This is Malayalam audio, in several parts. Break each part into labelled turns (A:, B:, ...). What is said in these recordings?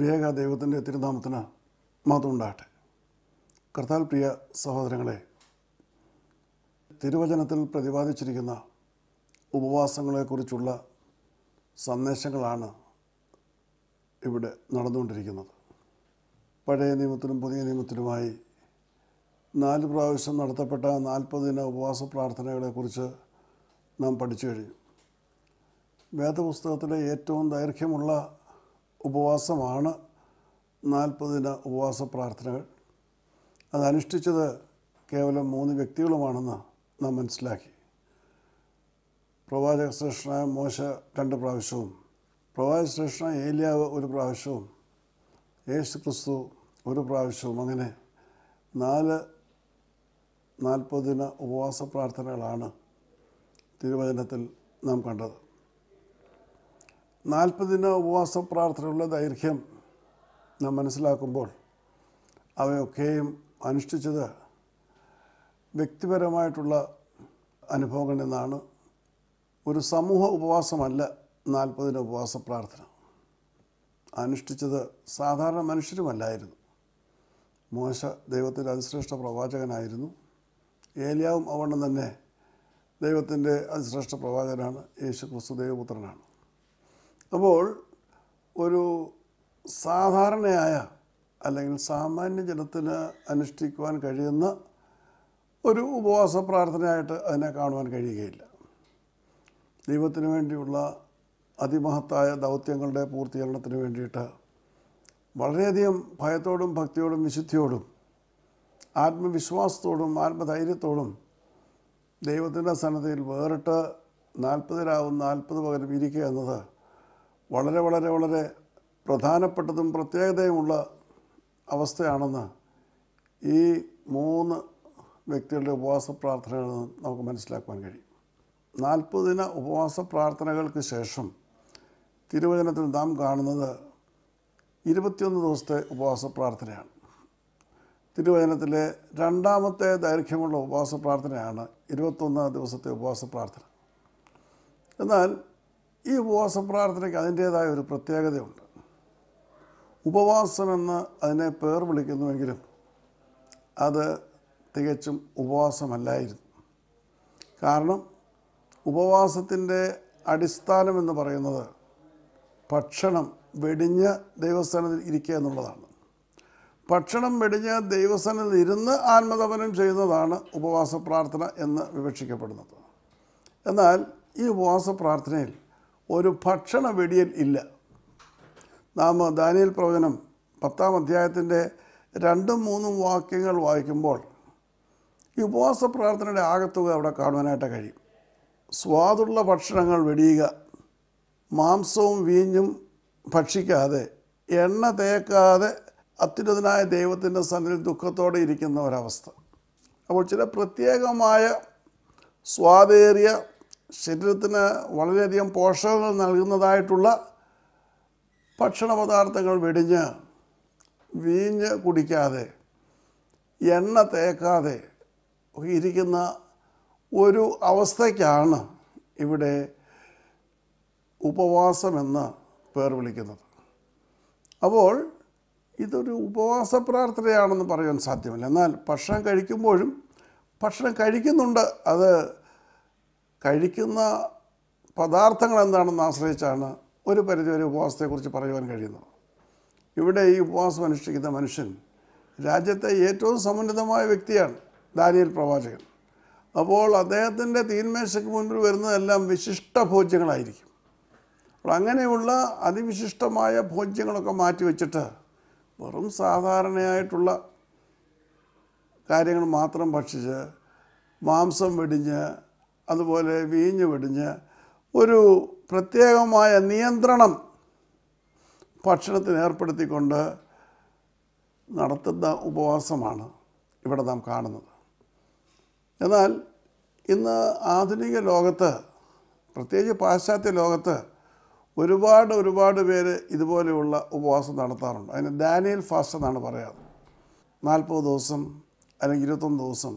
A: ത്രിയേക ദൈവത്തിൻ്റെ തിരുനാമത്തിന് മാത്രമുണ്ടാകട്ടെ കർത്താൽ പ്രിയ സഹോദരങ്ങളെ തിരുവചനത്തിൽ പ്രതിപാദിച്ചിരിക്കുന്ന ഉപവാസങ്ങളെക്കുറിച്ചുള്ള സന്ദേശങ്ങളാണ് ഇവിടെ നടന്നുകൊണ്ടിരിക്കുന്നത് പഴയ നിയമത്തിലും പുതിയ നിയമത്തിലുമായി നാല് പ്രാവശ്യം നടത്തപ്പെട്ട നാൽപ്പത് ദിന ഉപവാസ പ്രാർത്ഥനകളെക്കുറിച്ച് നാം പഠിച്ചു കഴിഞ്ഞു വേദപുസ്തകത്തിലെ ഏറ്റവും ദൈർഘ്യമുള്ള ഉപവാസമാണ് ദിന ഉപവാസ പ്രാർത്ഥനകൾ അതനുഷ്ഠിച്ചത് കേവലം മൂന്ന് വ്യക്തികളുമാണെന്ന് നാം മനസ്സിലാക്കി പ്രവാചക ശ്രേഷ്ഠനായ മോശ രണ്ട് പ്രാവശ്യവും പ്രവാചക ശ്രേഷ്ഠനായ ഏലിയാവ് ഒരു പ്രാവശ്യവും യേശു ക്രിസ്തു ഒരു പ്രാവശ്യവും അങ്ങനെ നാല് ദിന ഉപവാസ പ്രാർത്ഥനകളാണ് തിരുവചനത്തിൽ നാം കണ്ടത് ദിന ഉപവാസ പ്രാർത്ഥനയുള്ള ദൈർഘ്യം നാം മനസ്സിലാക്കുമ്പോൾ അവയൊക്കെയും അനുഷ്ഠിച്ചത് വ്യക്തിപരമായിട്ടുള്ള അനുഭവങ്ങളിൽ നിന്നാണ് ഒരു സമൂഹ ഉപവാസമല്ല നാൽപ്പതിന് ഉപവാസ പ്രാർത്ഥന അനുഷ്ഠിച്ചത് സാധാരണ മനുഷ്യരുമല്ലായിരുന്നു മോശ ദൈവത്തിൻ്റെ അതിശ്രേഷ്ഠ പ്രവാചകനായിരുന്നു ഏലിയാവും അവണ്ണം തന്നെ ദൈവത്തിൻ്റെ അതിശ്രേഷ്ഠ പ്രവാചകനാണ് യേശു ക്രിസ്തു ദൈവപുത്രനാണ് അപ്പോൾ ഒരു സാധാരണയായ അല്ലെങ്കിൽ സാമാന്യ ജനത്തിന് അനുഷ്ഠിക്കുവാൻ കഴിയുന്ന ഒരു ഉപവാസ പ്രാർത്ഥനയായിട്ട് അതിനെ കാണുവാൻ കഴിയുകയില്ല ദൈവത്തിന് വേണ്ടിയുള്ള അതിമഹത്തായ ദൗത്യങ്ങളുടെ പൂർത്തീകരണത്തിന് വേണ്ടിയിട്ട് വളരെയധികം ഭയത്തോടും ഭക്തിയോടും വിശുദ്ധിയോടും ആത്മവിശ്വാസത്തോടും ആത്മധൈര്യത്തോടും ദൈവത്തിൻ്റെ സന്നദ്ധയിൽ വേറിട്ട് നാൽപ്പതിലാവും നാൽപ്പത് പകരം ഇരിക്കുക എന്നത് വളരെ വളരെ വളരെ പ്രധാനപ്പെട്ടതും പ്രത്യേകതയുമുള്ള അവസ്ഥയാണെന്ന് ഈ മൂന്ന് വ്യക്തികളുടെ ഉപവാസ പ്രാർത്ഥനകളിൽ നിന്ന് നമുക്ക് മനസ്സിലാക്കുവാൻ കഴിയും നാൽപ്പത് ദിന ഉപവാസ പ്രാർത്ഥനകൾക്ക് ശേഷം തിരുവചനത്തിൽ നാം കാണുന്നത് ഇരുപത്തിയൊന്ന് ദിവസത്തെ ഉപവാസ പ്രാർത്ഥനയാണ് തിരുവചനത്തിലെ രണ്ടാമത്തെ ദൈർഘ്യമുള്ള ഉപവാസ പ്രാർത്ഥനയാണ് ഇരുപത്തൊന്ന് ദിവസത്തെ ഉപവാസ പ്രാർത്ഥന എന്നാൽ ഈ ഉപവാസ പ്രാർത്ഥനയ്ക്ക് അതിൻ്റേതായ ഒരു പ്രത്യേകതയുണ്ട് ഉപവാസമെന്ന് അതിനെ പേർ വിളിക്കുന്നുവെങ്കിലും അത് തികച്ചും ഉപവാസമല്ലായിരുന്നു കാരണം ഉപവാസത്തിൻ്റെ അടിസ്ഥാനമെന്ന് പറയുന്നത് ഭക്ഷണം വെടിഞ്ഞ് ദൈവസ്ഥാനത്തിൽ ഇരിക്കുക എന്നുള്ളതാണ് ഭക്ഷണം വെടിഞ്ഞ് ദൈവസ്ഥാനത്തിൽ ഇരുന്ന് ആത്മതപനം ചെയ്യുന്നതാണ് ഉപവാസ പ്രാർത്ഥന എന്ന് വിവക്ഷിക്കപ്പെടുന്നത് എന്നാൽ ഈ ഉപവാസ പ്രാർത്ഥനയിൽ ഒരു ഭക്ഷണ വെടിയൻ ഇല്ല നാം ദാനിയൽ പ്രവചനം പത്താം അധ്യായത്തിൻ്റെ രണ്ടും മൂന്നും വാക്യങ്ങൾ വായിക്കുമ്പോൾ ഈ ഉപവാസ പ്രാർത്ഥനയുടെ ആകത്തുക അവിടെ കാണുവാനായിട്ട് കഴിയും സ്വാദുള്ള ഭക്ഷണങ്ങൾ വെടിയുക മാംസവും വീഞ്ഞും ഭക്ഷിക്കാതെ എണ്ണ തേക്കാതെ അത്യുന്നതനായ ദൈവത്തിൻ്റെ സന്നിധി ദുഃഖത്തോടെ ഇരിക്കുന്ന ഒരവസ്ഥ അപ്പോൾ ചില പ്രത്യേകമായ സ്വാദേറിയ ശരീരത്തിന് വളരെയധികം പോഷകങ്ങൾ നൽകുന്നതായിട്ടുള്ള ഭക്ഷണ പദാർത്ഥങ്ങൾ വെടിഞ്ഞ് വീഞ്ഞ് കുടിക്കാതെ എണ്ണ തേക്കാതെ ഇരിക്കുന്ന ഒരു അവസ്ഥയ്ക്കാണ് ഇവിടെ ഉപവാസമെന്ന് പേർ വിളിക്കുന്നത് അപ്പോൾ ഇതൊരു ഉപവാസ പ്രാർത്ഥനയാണെന്ന് പറയാൻ സാധ്യമല്ല എന്നാൽ ഭക്ഷണം കഴിക്കുമ്പോഴും ഭക്ഷണം കഴിക്കുന്നുണ്ട് അത് കഴിക്കുന്ന പദാർത്ഥങ്ങൾ എന്താണെന്ന് ആശ്രയിച്ചാണ് ഒരു പരിധിവരെ ഉപവാസത്തെക്കുറിച്ച് പറയുവാൻ കഴിയുന്നത് ഇവിടെ ഈ ഉപവാസം അനുഷ്ഠിക്കുന്ന മനുഷ്യൻ രാജ്യത്തെ ഏറ്റവും സമുന്നതമായ വ്യക്തിയാണ് ദാനിയൽ പ്രവാചകൻ അപ്പോൾ അദ്ദേഹത്തിൻ്റെ തീന്മേശയ്ക്ക് മുൻപിൽ വരുന്നതെല്ലാം വിശിഷ്ട ഭോജ്യങ്ങളായിരിക്കും അപ്പോൾ അങ്ങനെയുള്ള അതിവിശിഷ്ടമായ ഭോജ്യങ്ങളൊക്കെ മാറ്റിവെച്ചിട്ട് വെറും സാധാരണയായിട്ടുള്ള കാര്യങ്ങൾ മാത്രം ഭക്ഷിച്ച് മാംസം വെടിഞ്ഞ് അതുപോലെ വീഞ്ഞു വെടിഞ്ഞ് ഒരു പ്രത്യേകമായ നിയന്ത്രണം ഭക്ഷണത്തിന് ഏർപ്പെടുത്തിക്കൊണ്ട് നടത്തുന്ന ഉപവാസമാണ് ഇവിടെ നാം കാണുന്നത് എന്നാൽ ഇന്ന് ആധുനിക ലോകത്ത് പ്രത്യേകിച്ച് പാശ്ചാത്യ ലോകത്ത് ഒരുപാട് ഒരുപാട് പേര് ഇതുപോലെയുള്ള ഉപവാസം നടത്താറുണ്ട് അതിന് ദാനിയൽ ഫാസ്റ്റ് എന്നാണ് പറയാറ് നാൽപ്പത് ദിവസം അല്ലെങ്കിൽ ഇരുപത്തൊന്ന് ദിവസം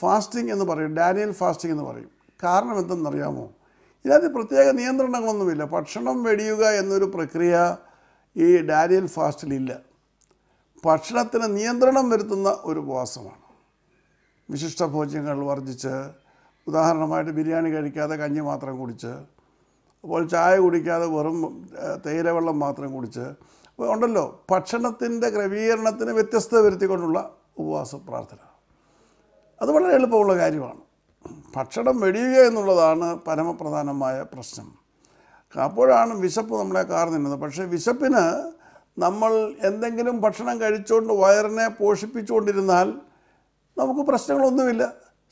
A: ഫാസ്റ്റിംഗ് എന്ന് പറയും ഡാനിയൽ ഫാസ്റ്റിംഗ് എന്ന് പറയും കാരണം എന്തെന്നറിയാമോ ഇതിനകത്ത് പ്രത്യേക നിയന്ത്രണങ്ങളൊന്നുമില്ല ഭക്ഷണം വെടിയുക എന്നൊരു പ്രക്രിയ ഈ ഡാനിയൽ ഫാസ്റ്റിലില്ല ഭക്ഷണത്തിന് നിയന്ത്രണം വരുത്തുന്ന ഒരു ഉപവാസമാണ് വിശിഷ്ട ഭോജ്യങ്ങൾ വർജിച്ച് ഉദാഹരണമായിട്ട് ബിരിയാണി കഴിക്കാതെ കഞ്ഞി മാത്രം കുടിച്ച് അപ്പോൾ ചായ കുടിക്കാതെ വെറും തേയിലവെള്ളം മാത്രം കുടിച്ച് ഉണ്ടല്ലോ ഭക്ഷണത്തിൻ്റെ ക്രമീകരണത്തിന് വ്യത്യസ്തത വരുത്തിക്കൊണ്ടുള്ള ഉപവാസ പ്രാർത്ഥന അത് വളരെ എളുപ്പമുള്ള കാര്യമാണ് ഭക്ഷണം വെടിയുക എന്നുള്ളതാണ് പരമപ്രധാനമായ പ്രശ്നം അപ്പോഴാണ് വിശപ്പ് നമ്മളെ കാർന്നുന്നത് പക്ഷേ വിശപ്പിന് നമ്മൾ എന്തെങ്കിലും ഭക്ഷണം കഴിച്ചുകൊണ്ട് വയറിനെ പോഷിപ്പിച്ചുകൊണ്ടിരുന്നാൽ നമുക്ക് പ്രശ്നങ്ങളൊന്നുമില്ല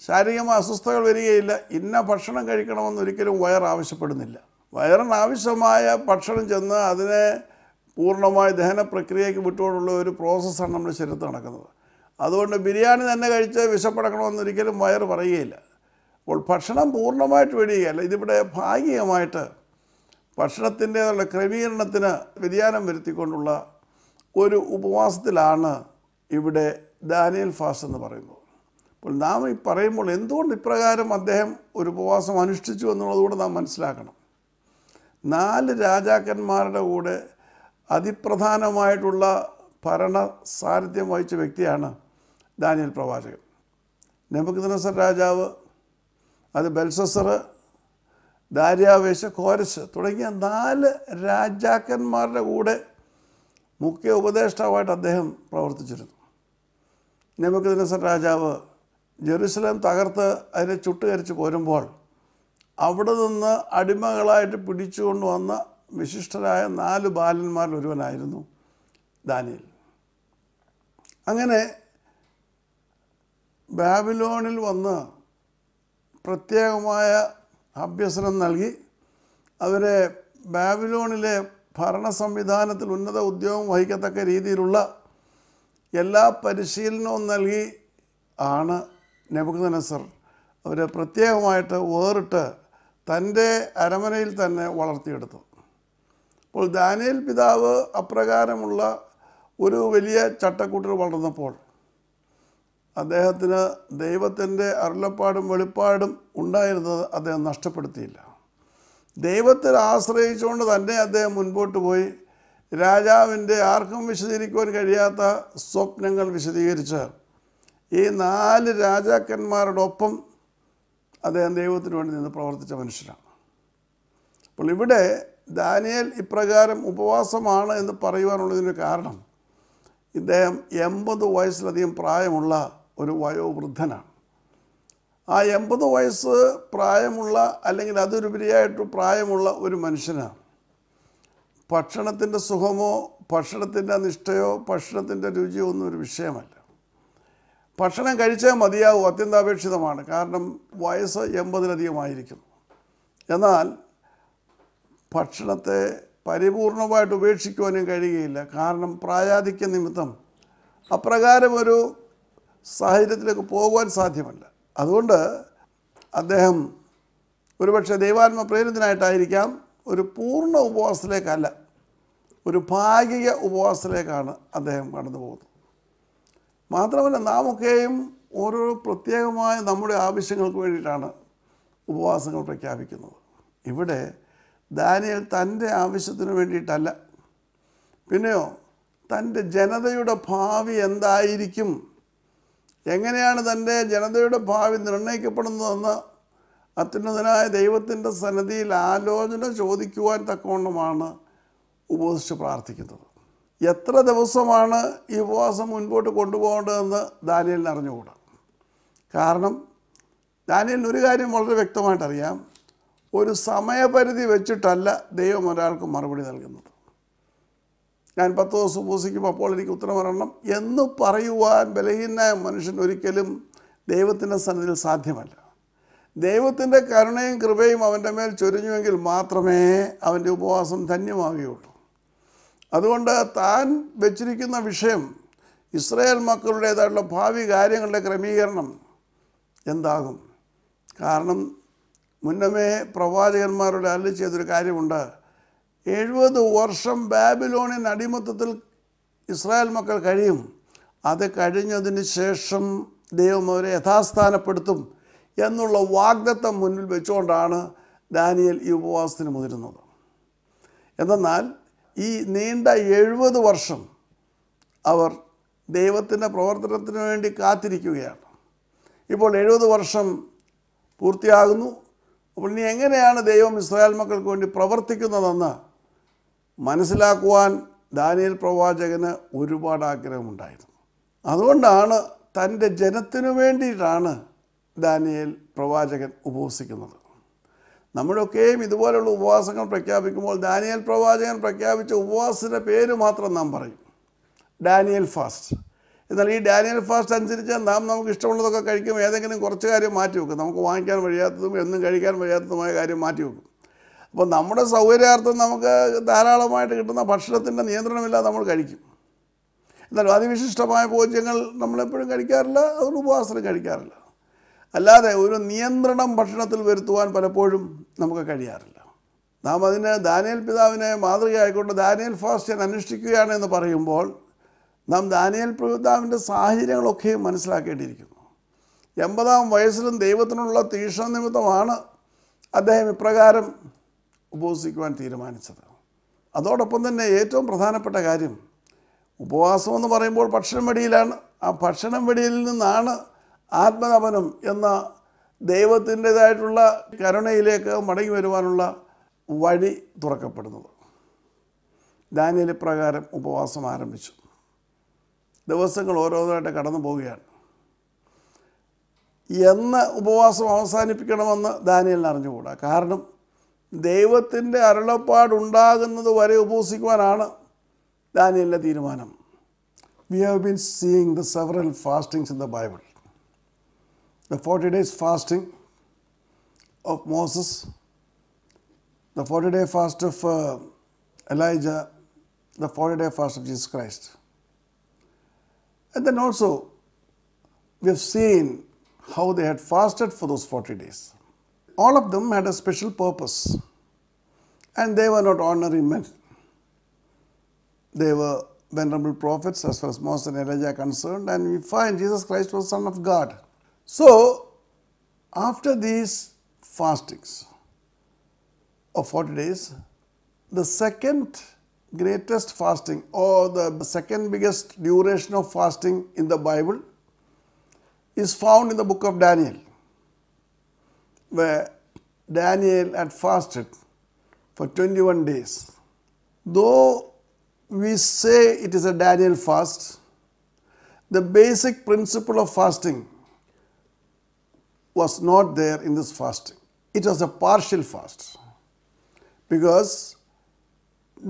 A: ശാരീരികമായ അസ്വസ്ഥതകൾ വരികയില്ല ഇന്ന ഭക്ഷണം കഴിക്കണമെന്ന് ഒരിക്കലും വയർ ആവശ്യപ്പെടുന്നില്ല വയറിന് ആവശ്യമായ ഭക്ഷണം ചെന്ന് അതിനെ പൂർണ്ണമായ ദഹന പ്രക്രിയയ്ക്ക് വിട്ടുകൊണ്ടുള്ള ഒരു പ്രോസസ്സാണ് നമ്മുടെ ശരീരത്ത് നടക്കുന്നത് അതുകൊണ്ട് ബിരിയാണി തന്നെ കഴിച്ച് വിശപ്പടക്കണമെന്നൊരിക്കലും വയർ പറയുകയില്ല അപ്പോൾ ഭക്ഷണം പൂർണ്ണമായിട്ട് വെടിയുകയല്ല ഇതിവിടെ ഭാഗികമായിട്ട് ഭക്ഷണത്തിൻ്റേതുള്ള ക്രമീകരണത്തിന് വ്യതിയാനം വരുത്തിക്കൊണ്ടുള്ള ഒരു ഉപവാസത്തിലാണ് ഇവിടെ ദാനിയൽ ഫാസ് എന്ന് പറയുന്നത് അപ്പോൾ നാം ഈ പറയുമ്പോൾ എന്തുകൊണ്ട് ഇപ്രകാരം അദ്ദേഹം ഒരു ഉപവാസം അനുഷ്ഠിച്ചു എന്നുള്ളതുകൂടെ നാം മനസ്സിലാക്കണം നാല് രാജാക്കന്മാരുടെ കൂടെ അതിപ്രധാനമായിട്ടുള്ള ഭരണ സാരഥ്യം വഹിച്ച വ്യക്തിയാണ് ഡാനിയൽ പ്രവാചകൻ നെബുക്കദ്നസർ രാജാവ് അത് ബെൽസസർ ദാര്യാവേശ കോരസ് തുടങ്ങിയ നാല് രാജാക്കന്മാരുടെ കൂടെ മുഖ്യ ഉപദേഷ്ടാവായിട്ട് അദ്ദേഹം പ്രവർത്തിച്ചിരുന്നു നെബുക്കദ്നസർ രാജാവ് ജെറുസലേം തകർത്ത് അതിനെ ചുട്ടുകരിച്ച് പോരുമ്പോൾ അവിടെ നിന്ന് അടിമകളായിട്ട് പിടിച്ചുകൊണ്ട് വന്ന വിശിഷ്ടരായ നാല് ബാലന്മാരിൽ ഒരുവനായിരുന്നു ദാനിയൽ അങ്ങനെ ബാബിലോണിൽ വന്ന് പ്രത്യേകമായ അഭ്യസനം നൽകി അവരെ ബാബിലോണിലെ ഭരണ സംവിധാനത്തിൽ ഉന്നത ഉദ്യോഗം വഹിക്കത്തക്ക രീതിയിലുള്ള എല്ലാ പരിശീലനവും നൽകി ആണ് നെബുക്കനസർ അവരെ പ്രത്യേകമായിട്ട് വേറിട്ട് തൻ്റെ അരമനയിൽ തന്നെ വളർത്തിയെടുത്തു അപ്പോൾ ദാനിയൽ പിതാവ് അപ്രകാരമുള്ള ഒരു വലിയ ചട്ടക്കൂട്ടിൽ വളർന്നപ്പോൾ അദ്ദേഹത്തിന് ദൈവത്തിൻ്റെ അരുളപ്പാടും വെളിപ്പാടും ഉണ്ടായിരുന്നത് അദ്ദേഹം നഷ്ടപ്പെടുത്തിയില്ല ദൈവത്തിൽ ആശ്രയിച്ചുകൊണ്ട് തന്നെ അദ്ദേഹം മുൻപോട്ട് പോയി രാജാവിൻ്റെ ആർക്കും വിശദീകരിക്കുവാൻ കഴിയാത്ത സ്വപ്നങ്ങൾ വിശദീകരിച്ച് ഈ നാല് രാജാക്കന്മാരോടൊപ്പം അദ്ദേഹം ദൈവത്തിന് വേണ്ടി നിന്ന് പ്രവർത്തിച്ച മനുഷ്യനാണ് അപ്പോൾ ഇവിടെ ദാനിയൽ ഇപ്രകാരം ഉപവാസമാണ് എന്ന് പറയുവാനുള്ളതിന് കാരണം ഇദ്ദേഹം എൺപത് വയസ്സിലധികം പ്രായമുള്ള ഒരു വയോവൃദ്ധനാണ് ആ എൺപത് വയസ്സ് പ്രായമുള്ള അല്ലെങ്കിൽ അതിലുപരിയായിട്ട് പ്രായമുള്ള ഒരു മനുഷ്യനാണ് ഭക്ഷണത്തിൻ്റെ സുഖമോ ഭക്ഷണത്തിൻ്റെ നിഷ്ഠയോ ഭക്ഷണത്തിൻ്റെ രുചിയോ ഒന്നും ഒരു വിഷയമല്ല ഭക്ഷണം കഴിച്ചാൽ മതിയാവും അത്യന്താപേക്ഷിതമാണ് കാരണം വയസ്സ് എൺപതിലധികമായിരിക്കുന്നു എന്നാൽ ഭക്ഷണത്തെ പരിപൂർണമായിട്ട് ഉപേക്ഷിക്കുവാനും കഴിയുകയില്ല കാരണം പ്രായാധിക്യ നിമിത്തം അപ്രകാരമൊരു സാഹചര്യത്തിലേക്ക് പോകുവാൻ സാധ്യമല്ല അതുകൊണ്ട് അദ്ദേഹം ഒരുപക്ഷെ ദൈവാത്മ പ്രേരിതനായിട്ടായിരിക്കാം ഒരു പൂർണ്ണ ഉപവാസത്തിലേക്കല്ല ഒരു ഭാഗിക ഉപവാസത്തിലേക്കാണ് അദ്ദേഹം കടന്നു പോകുന്നത് മാത്രമല്ല നാമൊക്കെയും ഓരോ പ്രത്യേകമായ നമ്മുടെ ആവശ്യങ്ങൾക്ക് വേണ്ടിയിട്ടാണ് ഉപവാസങ്ങൾ പ്രഖ്യാപിക്കുന്നത് ഇവിടെ ദാനിയൽ തൻ്റെ ആവശ്യത്തിന് വേണ്ടിയിട്ടല്ല പിന്നെയോ തൻ്റെ ജനതയുടെ ഭാവി എന്തായിരിക്കും എങ്ങനെയാണ് തൻ്റെ ജനതയുടെ ഭാവി നിർണ്ണയിക്കപ്പെടുന്നതെന്ന് അത്യുന്നതനായ ദൈവത്തിൻ്റെ സന്നദ്ധിയിൽ ആലോചന ചോദിക്കുവാൻ തക്കവണ്ണമാണ് ഉപവസിച്ച് പ്രാർത്ഥിക്കുന്നത് എത്ര ദിവസമാണ് ഈ ഉപവാസം മുൻപോട്ട് കൊണ്ടുപോകേണ്ടതെന്ന് ദാനിയലിന് അറിഞ്ഞുകൂടാ കാരണം ദാനിയലിന് ഒരു കാര്യം വളരെ വ്യക്തമായിട്ടറിയാം ഒരു സമയപരിധി വെച്ചിട്ടല്ല ദൈവം ഒരാൾക്ക് മറുപടി നൽകുന്നത് ഞാൻ പത്ത് ദിവസം ഉപസിക്കും അപ്പോൾ എനിക്ക് ഉത്തരം വരണം എന്ന് പറയുവാൻ ബലഹീനായ മനുഷ്യൻ ഒരിക്കലും ദൈവത്തിൻ്റെ സന്നിധിയിൽ സാധ്യമല്ല ദൈവത്തിൻ്റെ കരുണയും കൃപയും അവൻ്റെ മേൽ ചൊരിഞ്ഞുവെങ്കിൽ മാത്രമേ അവൻ്റെ ഉപവാസം ധന്യമാവുകയുള്ളൂ അതുകൊണ്ട് താൻ വെച്ചിരിക്കുന്ന വിഷയം ഇസ്രയേൽ മക്കളുടേതായിട്ടുള്ള ഭാവി കാര്യങ്ങളുടെ ക്രമീകരണം എന്താകും കാരണം മുന്നമേ പ്രവാചകന്മാരുടെ അല്ല ചെയ്തൊരു കാര്യമുണ്ട് എഴുപത് വർഷം ബാബിലോണിൻ അടിമത്തത്തിൽ ഇസ്രായേൽ മക്കൾ കഴിയും അത് കഴിഞ്ഞതിന് ശേഷം ദൈവം അവരെ യഥാസ്ഥാനപ്പെടുത്തും എന്നുള്ള വാഗ്ദത്തം മുന്നിൽ വെച്ചുകൊണ്ടാണ് ദാനിയൽ ഈ ഉപവാസത്തിന് മുതിരുന്നത് എന്തെന്നാൽ ഈ നീണ്ട എഴുപത് വർഷം അവർ ദൈവത്തിൻ്റെ പ്രവർത്തനത്തിന് വേണ്ടി കാത്തിരിക്കുകയാണ് ഇപ്പോൾ എഴുപത് വർഷം പൂർത്തിയാകുന്നു അപ്പോൾ ഇനി എങ്ങനെയാണ് ദൈവം ഇസ്രായേൽ മക്കൾക്ക് വേണ്ടി പ്രവർത്തിക്കുന്നതെന്ന് മനസ്സിലാക്കുവാൻ ദാനിയൽ പ്രവാചകന് ഒരുപാട് ആഗ്രഹമുണ്ടായിരുന്നു അതുകൊണ്ടാണ് തൻ്റെ ജനത്തിനു വേണ്ടിയിട്ടാണ് ദാനിയൽ പ്രവാചകൻ ഉപവസിക്കുന്നത് നമ്മളൊക്കെയും ഇതുപോലെയുള്ള ഉപവാസങ്ങൾ പ്രഖ്യാപിക്കുമ്പോൾ ദാനിയൽ പ്രവാചകൻ പ്രഖ്യാപിച്ച ഉപവാസത്തിൻ്റെ പേര് മാത്രം നാം പറയും ഡാനിയൽ ഫാസ്റ്റ് എന്നാൽ ഈ ഡാനിയൽ ഫാസ്റ്റ് അനുസരിച്ച് നാം നമുക്ക് ഇഷ്ടമുള്ളതൊക്കെ കഴിക്കും ഏതെങ്കിലും കുറച്ച് കാര്യം മാറ്റി വെക്കും നമുക്ക് വാങ്ങിക്കാൻ വഴിയാത്തതും എന്നും കഴിക്കാൻ വഴിയാത്തതുമായ കാര്യം മാറ്റി വെക്കും അപ്പോൾ നമ്മുടെ സൗകര്യാർത്ഥം നമുക്ക് ധാരാളമായിട്ട് കിട്ടുന്ന ഭക്ഷണത്തിൻ്റെ നിയന്ത്രണമില്ലാതെ നമ്മൾ കഴിക്കും എന്നാലും അതിവിശിഷ്ടമായ ഭോജ്യങ്ങൾ നമ്മളെപ്പോഴും കഴിക്കാറില്ല അതുകൊണ്ട് ഉപവാസത്തിനും കഴിക്കാറില്ല അല്ലാതെ ഒരു നിയന്ത്രണം ഭക്ഷണത്തിൽ വരുത്തുവാൻ പലപ്പോഴും നമുക്ക് കഴിയാറില്ല നാം അതിന് ദാനിയൽ പിതാവിനെ മാതൃകയായിക്കൊണ്ട് ദാനിയൽ ഫാസ്റ്റ് അനുഷ്ഠിക്കുകയാണ് എന്ന് പറയുമ്പോൾ നാം ദാനിയൽ പിതാവിൻ്റെ സാഹചര്യങ്ങളൊക്കെയും മനസ്സിലാക്കേണ്ടിയിരിക്കുന്നു എൺപതാം വയസ്സിലും ദൈവത്തിനുള്ള തീക്ഷണ നിമിത്തമാണ് അദ്ദേഹം ഇപ്രകാരം ഉപവസിക്കുവാൻ തീരുമാനിച്ചത് അതോടൊപ്പം തന്നെ ഏറ്റവും പ്രധാനപ്പെട്ട കാര്യം ഉപവാസം എന്ന് പറയുമ്പോൾ ഭക്ഷണം വെടിയിലാണ് ആ ഭക്ഷണം വെടിയിൽ നിന്നാണ് ആത്മതപനം എന്ന ദൈവത്തിൻ്റെതായിട്ടുള്ള കരുണയിലേക്ക് മടങ്ങി വരുവാനുള്ള വഴി തുറക്കപ്പെടുന്നത് ദാനിയൽ പ്രകാരം ഉപവാസം ആരംഭിച്ചു ദിവസങ്ങൾ ഓരോന്നായിട്ട് കടന്നു പോവുകയാണ് എന്ന് ഉപവാസം അവസാനിപ്പിക്കണമെന്ന് ദാനിയലിന് അറിഞ്ഞുകൂടാ കാരണം ദൈവത്തിൻ്റെ അരുളപ്പാടുണ്ടാകുന്നത് വരെ ഉപസിക്കുവാനാണ് ദാനിയലിൻ്റെ തീരുമാനം we have been seeing the several fastings in the Bible the forty days fasting of Moses the forty day fast of Elijah the forty day fast of Jesus Christ and then also we have seen how they had fasted for those forty days all of them had a special purpose and they were not ordinary men. They were venerable prophets as far as Moses and Elijah are concerned and we find Jesus Christ was son of God. So after these fastings of 40 days, the second greatest fasting or the second biggest duration of fasting in the Bible is found in the book of Daniel where Daniel had fasted for 21 days. Though we say it is a Daniel fast, the basic principle of fasting was not there in this fasting. It was a partial fast because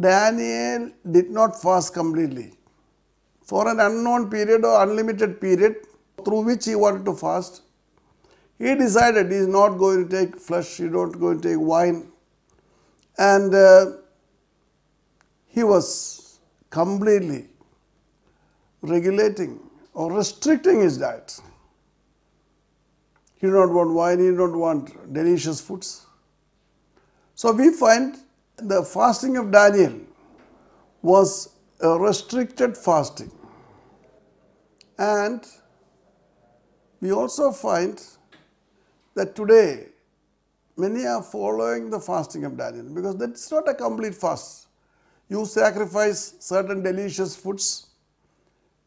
A: Daniel did not fast completely. For an unknown period or unlimited period through which he wanted to fast, he decided he's not going to take flesh, he's not going to take wine. And uh, he was completely regulating or restricting his diet. He did not want wine, he did not want delicious foods. So we find the fasting of Daniel was a restricted fasting. And we also find that today many are following the fasting of Daniel because that's not a complete fast. You sacrifice certain delicious foods,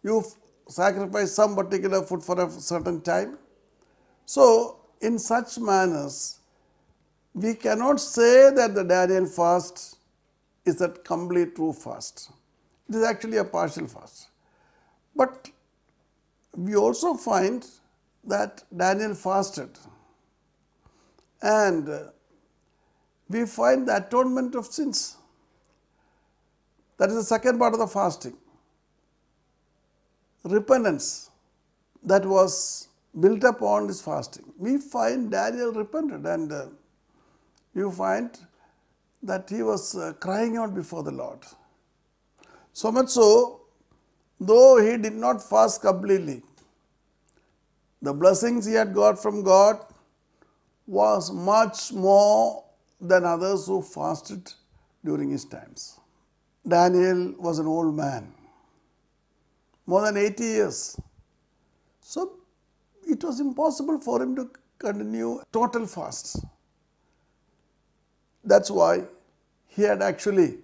A: you sacrifice some particular food for a certain time. So, in such manners, we cannot say that the Daniel fast is a complete true fast. It is actually a partial fast. But we also find that Daniel fasted and uh, we find the atonement of sins. That is the second part of the fasting. Repentance that was built upon this fasting. We find Daniel repented and uh, you find that he was uh, crying out before the Lord. So much so, though he did not fast completely, the blessings he had got from God was much more than others who fasted during his times. Daniel was an old man, more than 80 years. So it was impossible for him to continue total fasts. That's why he had actually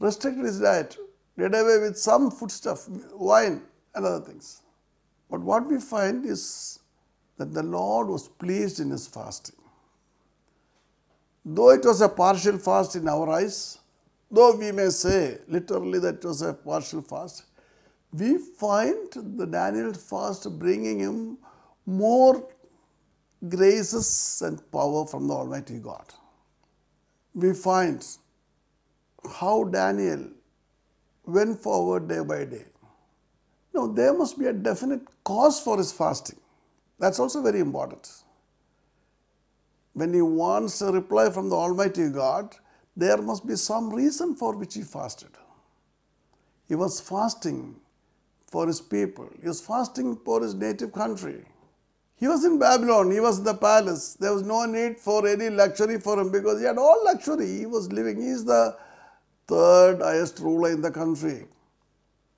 A: restricted his diet, did away with some foodstuff, wine and other things. But what we find is that the Lord was pleased in his fasting. Though it was a partial fast in our eyes, though we may say literally that it was a partial fast, we find the Daniel fast bringing him more graces and power from the Almighty God. We find how Daniel went forward day by day. Now, there must be a definite cause for his fasting. That's also very important. When he wants a reply from the Almighty God, there must be some reason for which he fasted. He was fasting for his people. He was fasting for his native country. He was in Babylon. He was in the palace. There was no need for any luxury for him because he had all luxury. He was living. He is the third highest ruler in the country.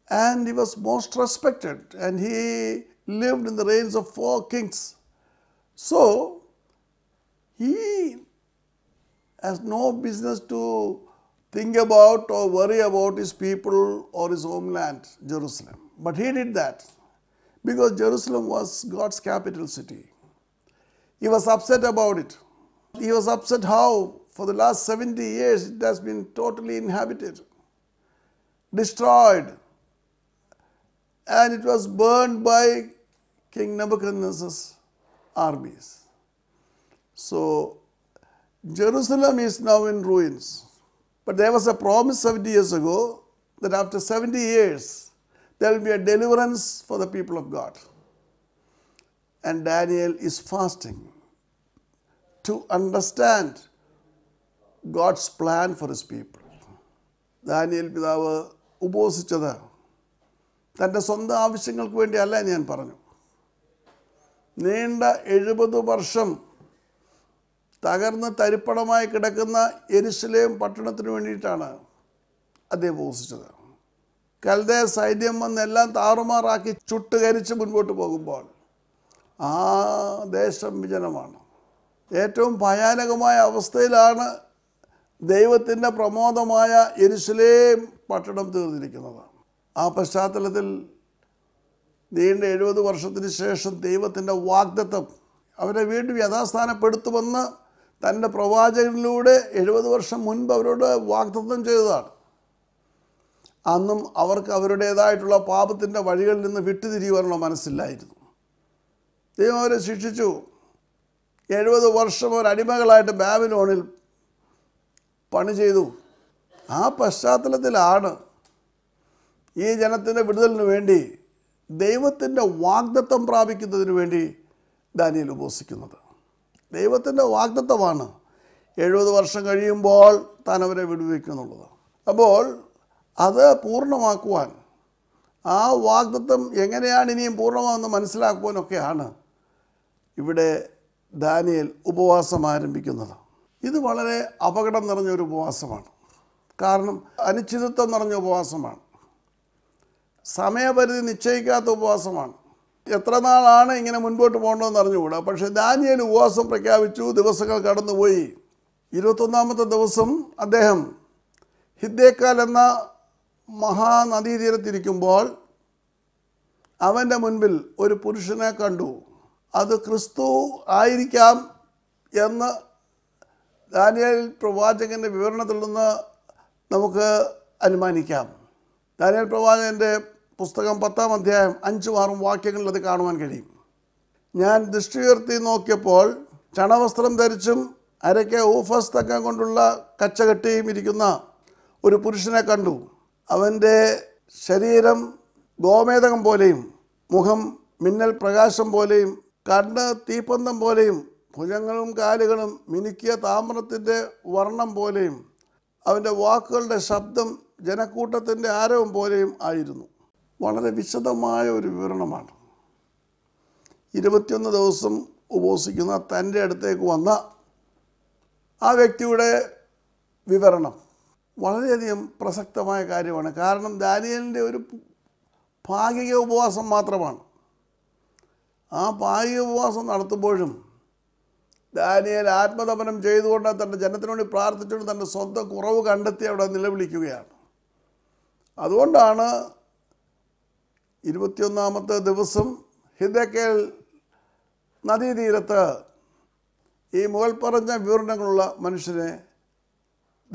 A: And he was most respected. And he lived in the reigns of four kings. So, he has no business to think about or worry about his people or his homeland, Jerusalem. But he did that because Jerusalem was God's capital city. He was upset about it. He was upset how, for the last 70 years, it has been totally inhabited, destroyed, and it was burned by King Nebuchadnezzar's armies. So Jerusalem is now in ruins. But there was a promise 70 years ago that after 70 years, there will be a deliverance for the people of God. And Daniel is fasting to understand God's plan for his people. Daniel പിതാവ് ഉപവസിച്ചത് തൻ്റെ സ്വന്തം ആവശ്യങ്ങൾക്ക് വേണ്ടിയല്ല ഞാൻ പറഞ്ഞു നീണ്ട എഴുപത് വർഷം തകർന്ന് തരിപ്പണമായി കിടക്കുന്ന എരുസലേം പട്ടണത്തിന് വേണ്ടിയിട്ടാണ് അദ്ദേഹം ഉപസിച്ചത് കൽദയ സൈന്യം വന്നെല്ലാം താറുമാറാക്കി ചുട്ടുകരിച്ച് മുൻപോട്ട് പോകുമ്പോൾ ആ ദേശം വിജനമാണ് ഏറ്റവും ഭയാനകമായ അവസ്ഥയിലാണ് ദൈവത്തിൻ്റെ പ്രമോദമായ എരുസലേം പട്ടണം തീർന്നിരിക്കുന്നത് ആ പശ്ചാത്തലത്തിൽ നീണ്ട എഴുപത് വർഷത്തിന് ശേഷം ദൈവത്തിൻ്റെ വാഗ്ദത്തം അവരെ വീണ്ടും യഥാസ്ഥാനപ്പെടുത്തുമെന്ന് തൻ്റെ പ്രവാചകനിലൂടെ എഴുപത് വർഷം മുൻപ് അവരോട് വാഗ്ദത്തം ചെയ്തതാണ് അന്നും അവർക്ക് അവരുടേതായിട്ടുള്ള പാപത്തിൻ്റെ വഴികളിൽ നിന്ന് വിട്ടുതിരിയുവാനുള്ള മനസ്സില്ലായിരുന്നു ദൈവം അവരെ ശിക്ഷിച്ചു എഴുപത് വർഷം അവർ അടിമകളായിട്ട് ബാബിലോണിൽ പണി ചെയ്തു ആ പശ്ചാത്തലത്തിലാണ് ഈ ജനത്തിൻ്റെ വിടുതലിന് വേണ്ടി ദൈവത്തിൻ്റെ വാഗ്ദത്വം പ്രാപിക്കുന്നതിന് വേണ്ടി ദാനിയൽ ഉപസിക്കുന്നത് ദൈവത്തിൻ്റെ വാഗ്ദത്വമാണ് എഴുപത് വർഷം കഴിയുമ്പോൾ താൻ അവരെ വിടുവിക്കുന്നുള്ളത് അപ്പോൾ അത് പൂർണ്ണമാക്കുവാൻ ആ വാഗ്ദത്വം എങ്ങനെയാണ് ഇനിയും പൂർണ്ണമാകുന്നത് മനസ്സിലാക്കുവാനൊക്കെയാണ് ഇവിടെ ദാനിയൽ ഉപവാസം ആരംഭിക്കുന്നത് ഇത് വളരെ അപകടം നിറഞ്ഞ ഒരു ഉപവാസമാണ് കാരണം അനിശ്ചിതത്വം നിറഞ്ഞ ഉപവാസമാണ് സമയപരിധി നിശ്ചയിക്കാത്ത ഉപവാസമാണ് എത്ര നാളാണ് ഇങ്ങനെ മുൻപോട്ട് പോകണമെന്ന് അറിഞ്ഞുകൂടാ പക്ഷേ ദാനിയൽ ഉപവാസം പ്രഖ്യാപിച്ചു ദിവസങ്ങൾ കടന്നുപോയി ഇരുപത്തൊന്നാമത്തെ ദിവസം അദ്ദേഹം ഹിദ്ദേക്കാൽ എന്ന മഹാനദീതീരത്തിരിക്കുമ്പോൾ അവൻ്റെ മുൻപിൽ ഒരു പുരുഷനെ കണ്ടു അത് ക്രിസ്തു ആയിരിക്കാം എന്ന് ദാനിയൽ പ്രവാചകൻ്റെ വിവരണത്തിൽ നിന്ന് നമുക്ക് അനുമാനിക്കാം ദാനിയൽ പ്രവാചകൻ്റെ പുസ്തകം പത്താം അധ്യായം അഞ്ചും ആറും വാക്യങ്ങളിൽ അത് കാണുവാൻ കഴിയും ഞാൻ ദൃഷ്ടി ഉയർത്തി നോക്കിയപ്പോൾ ചണവസ്ത്രം ധരിച്ചും അരയ്ക്ക് ഊഫസ് തക്കം കൊണ്ടുള്ള കച്ചകെട്ടിയും ഇരിക്കുന്ന ഒരു പുരുഷനെ കണ്ടു അവൻ്റെ ശരീരം ഗോമേതകം പോലെയും മുഖം മിന്നൽ പ്രകാശം പോലെയും കണ്ണ് തീപ്പന്തം പോലെയും ഭുജങ്ങളും കാലുകളും മിനുക്കിയ താമ്രത്തിൻ്റെ വർണ്ണം പോലെയും അവൻ്റെ വാക്കുകളുടെ ശബ്ദം ജനക്കൂട്ടത്തിൻ്റെ ആരവം പോലെയും ആയിരുന്നു വളരെ വിശദമായ ഒരു വിവരണമാണ് ഇരുപത്തിയൊന്ന് ദിവസം ഉപസിക്കുന്ന തൻ്റെ അടുത്തേക്ക് വന്ന ആ വ്യക്തിയുടെ വിവരണം വളരെയധികം പ്രസക്തമായ കാര്യമാണ് കാരണം ദാനിയലിൻ്റെ ഒരു ഭാഗിക ഉപവാസം മാത്രമാണ് ആ ഭാഗിക ഉപവാസം നടത്തുമ്പോഴും ദാനിയൽ ആത്മതപനം ചെയ്തുകൊണ്ട് തൻ്റെ ജനത്തിനുവേണ്ടി പ്രാർത്ഥിച്ചുകൊണ്ട് തൻ്റെ സ്വന്തം കുറവ് കണ്ടെത്തി അവിടെ നിലവിളിക്കുകയാണ് അതുകൊണ്ടാണ് ഇരുപത്തിയൊന്നാമത്തെ ദിവസം ഹിദക്കൽ നദീതീരത്ത് ഈ മുകൾ പറഞ്ഞ വിവരണങ്ങളുള്ള മനുഷ്യനെ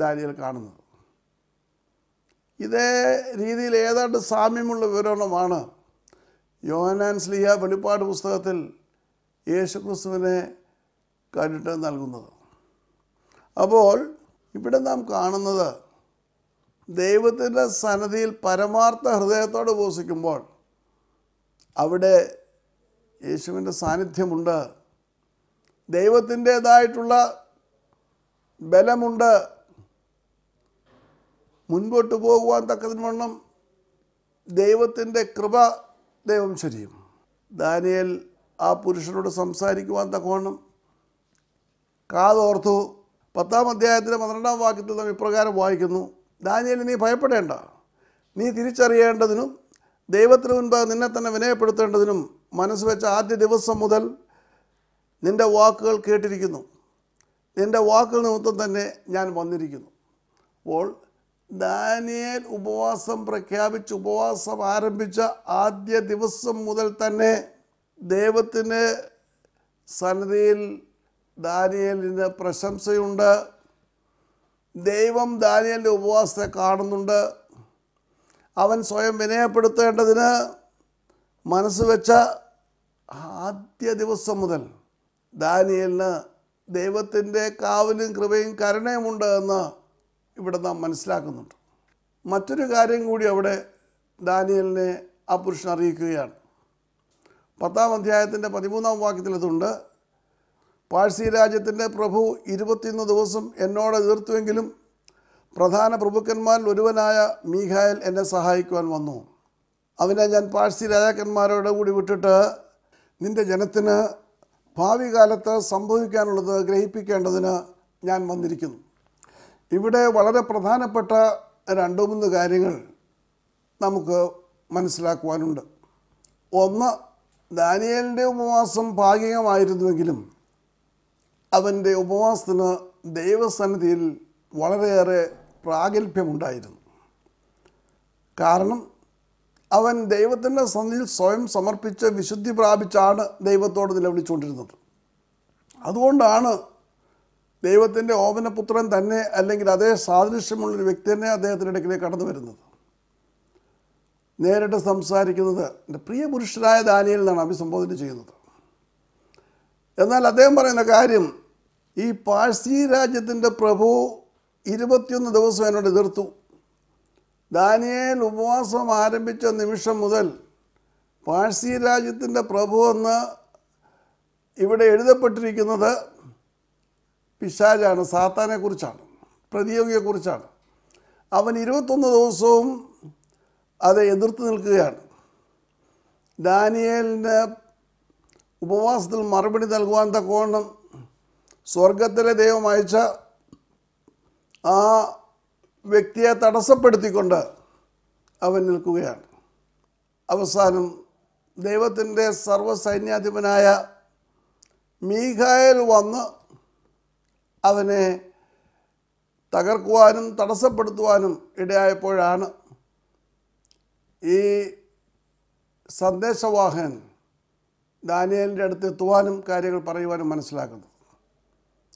A: ദാനിയൽ കാണുന്നത് ഇതേ രീതിയിൽ ഏതാണ്ട് സാമ്യമുള്ള വിവരണമാണ് യോഹനാൻ സ്ലിഹ വെളിപ്പാട് പുസ്തകത്തിൽ യേശുക്രിസ്തുവിനെ കണ്ടിട്ട് നൽകുന്നത് അപ്പോൾ ഇവിടെ നാം കാണുന്നത് ദൈവത്തിൻ്റെ സന്നദ്ധിയിൽ പരമാർത്ഥ ഹൃദയത്തോട് ഉപസിക്കുമ്പോൾ അവിടെ യേശുവിൻ്റെ സാന്നിധ്യമുണ്ട് ദൈവത്തിൻ്റെതായിട്ടുള്ള ബലമുണ്ട് മുൻപോട്ട് പോകുവാൻ തക്കതിനവണ്ണം ദൈവത്തിൻ്റെ കൃപ ദൈവം ശരിയും ദാനിയൽ ആ പുരുഷനോട് സംസാരിക്കുവാൻ തക്കവണ്ണം കാതോർത്തു പത്താം അധ്യായത്തിലെ പന്ത്രണ്ടാം വാക്യത്തിൽ നാം ഇപ്രകാരം വായിക്കുന്നു ദാനിയൽ നീ ഭയപ്പെടേണ്ട നീ തിരിച്ചറിയേണ്ടതിനും ദൈവത്തിന് മുൻപ് നിന്നെ തന്നെ വിനയപ്പെടുത്തേണ്ടതിനും മനസ്സ് വെച്ച ആദ്യ ദിവസം മുതൽ നിൻ്റെ വാക്കുകൾ കേട്ടിരിക്കുന്നു നിൻ്റെ വാക്കുകൾ നിമിത്തം തന്നെ ഞാൻ വന്നിരിക്കുന്നു അപ്പോൾ ദാനിയേൽ ഉപവാസം പ്രഖ്യാപിച്ച് ഉപവാസം ആരംഭിച്ച ആദ്യ ദിവസം മുതൽ തന്നെ ദൈവത്തിൻ്റെ സന്നിധിയിൽ ദാനിയലിന് പ്രശംസയുണ്ട് ദൈവം ദാനിയലിൻ്റെ ഉപവാസത്തെ കാണുന്നുണ്ട് അവൻ സ്വയം വിനയപ്പെടുത്തേണ്ടതിന് മനസ്സ് വെച്ച ആദ്യ ദിവസം മുതൽ ദാനിയലിന് ദൈവത്തിൻ്റെ കാവലും കൃപയും കരുണയുമുണ്ട് എന്ന് ഇവിടെ നാം മനസ്സിലാക്കുന്നുണ്ട് മറ്റൊരു കാര്യം കൂടി അവിടെ ദാനിയലിനെ ആ പുരുഷൻ അറിയിക്കുകയാണ് പത്താം അധ്യായത്തിൻ്റെ പതിമൂന്നാം വാക്യത്തിലതുണ്ട് പാഴ്സി രാജ്യത്തിൻ്റെ പ്രഭു ഇരുപത്തിയൊന്ന് ദിവസം എന്നോട് എതിർത്തുവെങ്കിലും പ്രധാന പ്രഭുക്കന്മാരിൽ ഒരുവനായ മീഖായൽ എന്നെ സഹായിക്കുവാൻ വന്നു അവനെ ഞാൻ പാഴ്സി രാജാക്കന്മാരോട് കൂടി വിട്ടിട്ട് നിൻ്റെ ജനത്തിന് ഭാവി കാലത്ത് സംഭവിക്കാനുള്ളത് ഗ്രഹിപ്പിക്കേണ്ടതിന് ഞാൻ വന്നിരിക്കുന്നു ഇവിടെ വളരെ പ്രധാനപ്പെട്ട രണ്ടു മൂന്ന് കാര്യങ്ങൾ നമുക്ക് മനസ്സിലാക്കുവാനുണ്ട് ഒന്ന് ദാനിയലിൻ്റെ ഉപവാസം ഭാഗികമായിരുന്നുവെങ്കിലും അവൻ്റെ ഉപവാസത്തിന് ദൈവസന്നിധിയിൽ വളരെയേറെ പ്രാഗൽഭ്യമുണ്ടായിരുന്നു കാരണം അവൻ ദൈവത്തിൻ്റെ സന്നിധിയിൽ സ്വയം സമർപ്പിച്ച് വിശുദ്ധി പ്രാപിച്ചാണ് ദൈവത്തോട് നിലവിളിച്ചുകൊണ്ടിരുന്നത് അതുകൊണ്ടാണ് ദൈവത്തിൻ്റെ ഓമനപുത്രൻ തന്നെ അല്ലെങ്കിൽ അതേ സാദൃശ്യമുള്ളൊരു വ്യക്തി തന്നെ അദ്ദേഹത്തിൻ്റെ ഇടയ്ക്കിലേക്ക് കടന്നു വരുന്നത് നേരിട്ട് സംസാരിക്കുന്നത് എൻ്റെ പ്രിയ പുരുഷനായ ദാനിയിൽ നിന്നാണ് അഭിസംബോധന ചെയ്യുന്നത് എന്നാൽ അദ്ദേഹം പറയുന്ന കാര്യം ഈ പാഴ്സി രാജ്യത്തിൻ്റെ പ്രഭു ഇരുപത്തിയൊന്ന് ദിവസം എന്നോട് എതിർത്തു ദാനിയേൽ ഉപവാസം ആരംഭിച്ച നിമിഷം മുതൽ പാഴ്സി രാജ്യത്തിൻ്റെ പ്രഭു എന്ന് ഇവിടെ എഴുതപ്പെട്ടിരിക്കുന്നത് പിശാജാണ് സാത്താനെക്കുറിച്ചാണ് പ്രതിയോഗിയെക്കുറിച്ചാണ് അവൻ ഇരുപത്തൊന്ന് ദിവസവും അത് എതിർത്ത് നിൽക്കുകയാണ് ദാനിയേലിൻ്റെ ഉപവാസത്തിൽ മറുപടി നൽകുവാൻ തക്കവണ്ണം സ്വർഗത്തിലെ ദൈവം അയച്ച ആ വ്യക്തിയെ തടസ്സപ്പെടുത്തിക്കൊണ്ട് അവൻ നിൽക്കുകയാണ് അവസാനം ദൈവത്തിൻ്റെ സർവ്വസൈന്യാധിപനായ മീഖായൽ വന്ന് അവനെ തകർക്കുവാനും തടസ്സപ്പെടുത്തുവാനും ഇടയായപ്പോഴാണ് ഈ സന്ദേശവാഹൻ ദാനിയലിൻ്റെ അടുത്ത് എത്തുവാനും കാര്യങ്ങൾ പറയുവാനും മനസ്സിലാക്കുന്നത്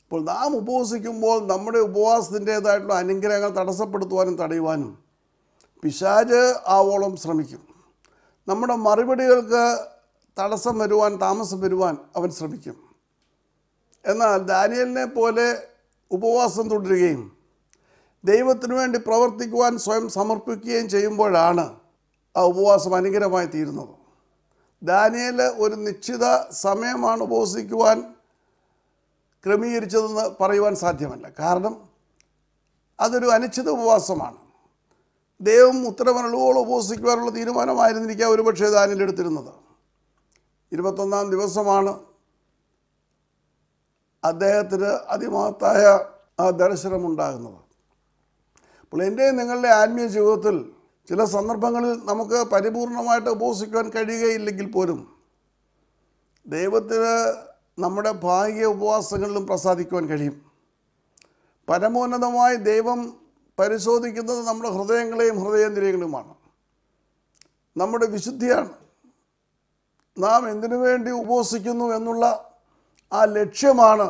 A: അപ്പോൾ നാം ഉപവസിക്കുമ്പോൾ നമ്മുടെ ഉപവാസത്തിൻ്റെതായിട്ടുള്ള അനുഗ്രഹങ്ങൾ തടസ്സപ്പെടുത്തുവാനും തടയുവാനും പിശാജ് ആവോളം ശ്രമിക്കും നമ്മുടെ മറുപടികൾക്ക് തടസ്സം വരുവാൻ താമസം വരുവാൻ അവൻ ശ്രമിക്കും എന്നാൽ ദാനിയലിനെ പോലെ ഉപവാസം തുടരുകയും ദൈവത്തിനു വേണ്ടി പ്രവർത്തിക്കുവാൻ സ്വയം സമർപ്പിക്കുകയും ചെയ്യുമ്പോഴാണ് ആ ഉപവാസം അനുഗ്രഹമായി തീരുന്നത് ദാനിയൽ ഒരു നിശ്ചിത സമയമാണ് ഉപവസിക്കുവാൻ ക്രമീകരിച്ചതെന്ന് പറയുവാൻ സാധ്യമല്ല കാരണം അതൊരു അനിശ്ചിത ഉപവാസമാണ് ദൈവം ഉത്തരമരണുവോളം ഉപവസിക്കുവാനുള്ള തീരുമാനമായിരുന്നിരിക്കുക ഒരുപക്ഷെ എടുത്തിരുന്നത് ഇരുപത്തൊന്നാം ദിവസമാണ് അദ്ദേഹത്തിന് അതിമഹത്തായ ദർശനമുണ്ടാകുന്നത് അപ്പോൾ എൻ്റെ നിങ്ങളുടെ ആത്മീയ ജീവിതത്തിൽ ചില സന്ദർഭങ്ങളിൽ നമുക്ക് പരിപൂർണമായിട്ട് ഉപവസിക്കുവാൻ കഴിയുകയില്ലെങ്കിൽ പോലും ദൈവത്തിന് നമ്മുടെ ഭാഗ്യ ഉപവാസങ്ങളിലും പ്രസാദിക്കുവാൻ കഴിയും പരമോന്നതമായി ദൈവം പരിശോധിക്കുന്നത് നമ്മുടെ ഹൃദയങ്ങളെയും ഹൃദയേന്ദ്രിയങ്ങളുമാണ് നമ്മുടെ വിശുദ്ധിയാണ് നാം എന്തിനു വേണ്ടി ഉപവസിക്കുന്നു എന്നുള്ള ആ ലക്ഷ്യമാണ്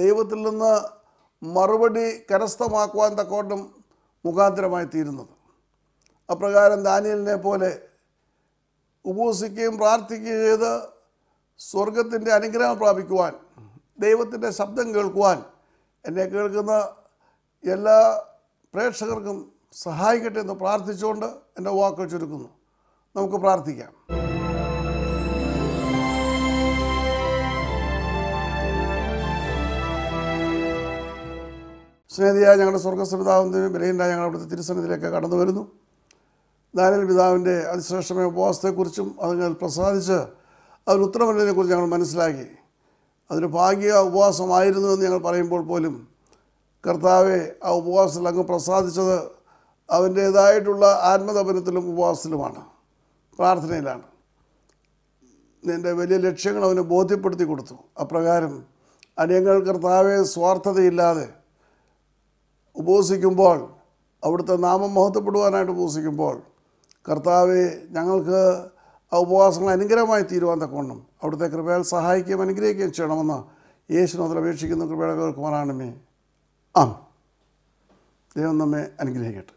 A: ദൈവത്തിൽ നിന്ന് മറുപടി കരസ്ഥമാക്കുവാൻ തക്കോട്ടം മുഖാന്തരമായി തീരുന്നത് അപ്രകാരം ദാനിയലിനെ പോലെ ഉപവസിക്കുകയും പ്രാർത്ഥിക്കുകയും ചെയ്ത് സ്വർഗത്തിൻ്റെ അനുഗ്രഹം പ്രാപിക്കുവാൻ ദൈവത്തിൻ്റെ ശബ്ദം കേൾക്കുവാൻ എന്നെ കേൾക്കുന്ന എല്ലാ പ്രേക്ഷകർക്കും സഹായിക്കട്ടെ എന്ന് പ്രാർത്ഥിച്ചുകൊണ്ട് എൻ്റെ വാക്കുകൾ ചുരുക്കുന്നു നമുക്ക് പ്രാർത്ഥിക്കാം സ്നേഹിതയായ ഞങ്ങളുടെ സ്വർഗ്ഗസമിതാവിൻ്റെയും ബലഹീനായ ഞങ്ങളുടെ അവിടുത്തെ തിരുസന്നിധിയിലേക്ക് കടന്നു വരുന്നു ദാനൽ പിതാവിൻ്റെ അതിശ്രേഷ്ഠമായ ഉപവാസത്തെക്കുറിച്ചും അതുങ്ങൾ പ്രസാദിച്ച് അതിൽ ഉത്തരമല്ലതിനെക്കുറിച്ച് ഞങ്ങൾ മനസ്സിലാക്കി അതൊരു ഭാഗ്യ ഉപവാസമായിരുന്നു എന്ന് ഞങ്ങൾ പറയുമ്പോൾ പോലും കർത്താവെ ആ ഉപവാസത്തിൽ അങ്ങ് പ്രസാദിച്ചത് അവൻ്റേതായിട്ടുള്ള ആത്മതപനത്തിലും ഉപവാസത്തിലുമാണ് പ്രാർത്ഥനയിലാണ് നിൻ്റെ വലിയ ലക്ഷ്യങ്ങൾ അവന് ബോധ്യപ്പെടുത്തി കൊടുത്തു അപ്രകാരം അനേകങ്ങൾ കർത്താവെ സ്വാർത്ഥതയില്ലാതെ ഉപവസിക്കുമ്പോൾ അവിടുത്തെ നാമം മഹത്വപ്പെടുവാനായിട്ട് ഉപസിക്കുമ്പോൾ കർത്താവെ ഞങ്ങൾക്ക് ആ ഉപവാസങ്ങൾ അനുഗ്രഹമായി തീരുവാൻ തക്കവണ്ണം അവിടുത്തെ കൃപയാൽ സഹായിക്കുകയും അനുഗ്രഹിക്കുകയും ചെയ്യണമെന്ന് യേശുനോതിൽ അപേക്ഷിക്കുന്നു കൃപയുടെ മേ ആ ദൈവം നമ്മെ അനുഗ്രഹിക്കട്ടെ